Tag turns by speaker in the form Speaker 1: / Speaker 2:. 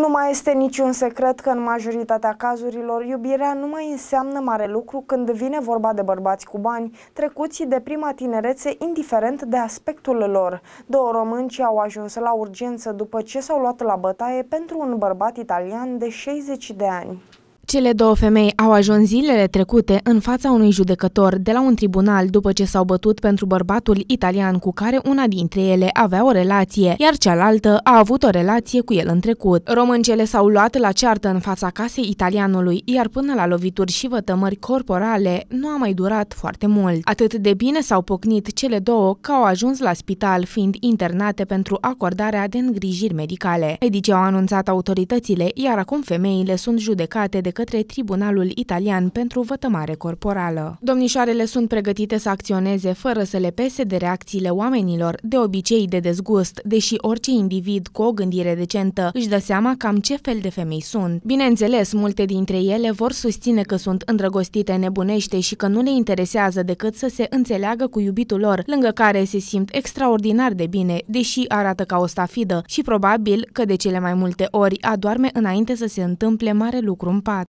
Speaker 1: Nu mai este niciun secret că în majoritatea cazurilor iubirea nu mai înseamnă mare lucru când vine vorba de bărbați cu bani, trecuți de prima tinerețe indiferent de aspectul lor. Două românci au ajuns la urgență după ce s-au luat la bătaie pentru un bărbat italian de 60 de ani.
Speaker 2: Cele două femei au ajuns zilele trecute în fața unui judecător de la un tribunal după ce s-au bătut pentru bărbatul italian cu care una dintre ele avea o relație, iar cealaltă a avut o relație cu el în trecut. Româncele s-au luat la ceartă în fața casei italianului, iar până la lovituri și vătămări corporale nu a mai durat foarte mult. Atât de bine s-au pocnit cele două că au ajuns la spital, fiind internate pentru acordarea de îngrijiri medicale. Medicii au anunțat autoritățile, iar acum femeile sunt judecate de către către Tribunalul Italian pentru Vătămare Corporală. Domnișoarele sunt pregătite să acționeze fără să le pese de reacțiile oamenilor, de obicei de dezgust, deși orice individ cu o gândire decentă își dă seama cam ce fel de femei sunt. Bineînțeles, multe dintre ele vor susține că sunt îndrăgostite nebunește și că nu le interesează decât să se înțeleagă cu iubitul lor, lângă care se simt extraordinar de bine, deși arată ca o stafidă și probabil că de cele mai multe ori adorme înainte să se întâmple mare lucru în pat.